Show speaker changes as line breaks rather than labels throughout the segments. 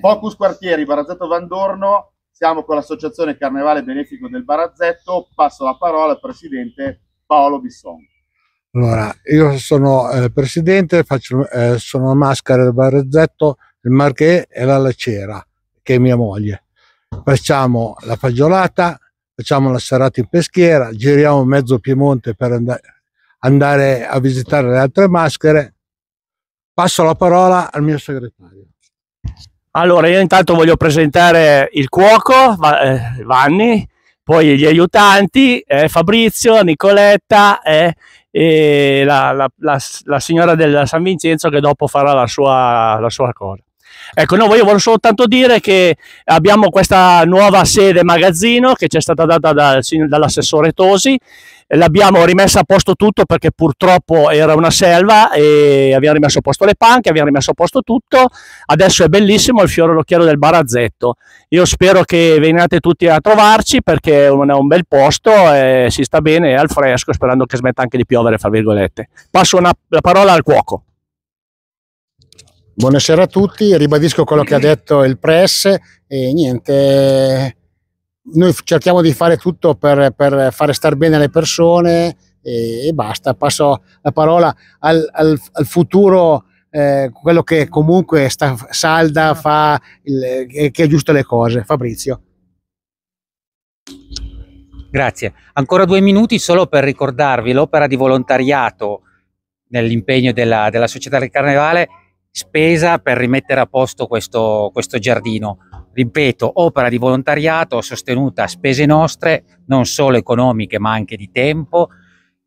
Focus Quartieri, Barazzetto Vandorno, siamo con l'associazione Carnevale Benefico del Barazzetto, passo la parola al presidente Paolo Bisson.
Allora, io sono eh, presidente, faccio, eh, sono maschera del Barazzetto, il Marché e la Lacera, che è mia moglie. Facciamo la fagiolata, facciamo la serata in peschiera, giriamo mezzo Piemonte per and andare a visitare le altre maschere. Passo la parola al mio segretario.
Allora, io intanto voglio presentare il cuoco eh, Vanni, poi gli aiutanti, eh, Fabrizio, Nicoletta eh, e la, la, la, la, signora del San Vincenzo che dopo farà la sua, sua cosa. Ecco, no, io volevo soltanto dire che abbiamo questa nuova sede magazzino che ci è stata data da, dall'assessore Tosi, l'abbiamo rimessa a posto tutto perché purtroppo era una selva e abbiamo rimesso a posto le panche, abbiamo rimesso a posto tutto, adesso è bellissimo il fiore all'occhiello del Barazzetto, io spero che veniate tutti a trovarci perché è un bel posto, si sta bene, è al fresco, sperando che smetta anche di piovere, fra virgolette. Passo una, la parola al cuoco.
Buonasera a tutti, ribadisco quello che ha detto il press e niente, noi cerchiamo di fare tutto per, per fare star bene le persone e, e basta. Passo la parola al, al, al futuro, eh, quello che comunque sta, salda, ah. fa il, eh, che è giusto le cose, Fabrizio.
Grazie. Ancora due minuti solo per ricordarvi l'opera di volontariato nell'impegno della, della società del carnevale spesa per rimettere a posto questo, questo giardino. Ripeto, opera di volontariato sostenuta a spese nostre, non solo economiche ma anche di tempo,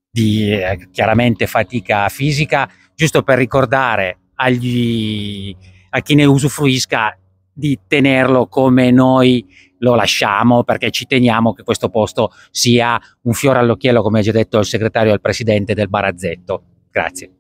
di eh, chiaramente fatica fisica, giusto per ricordare agli, a chi ne usufruisca di tenerlo come noi lo lasciamo perché ci teniamo che questo posto sia un fiore all'occhiello, come ha già detto il segretario e il presidente del Barazzetto. Grazie.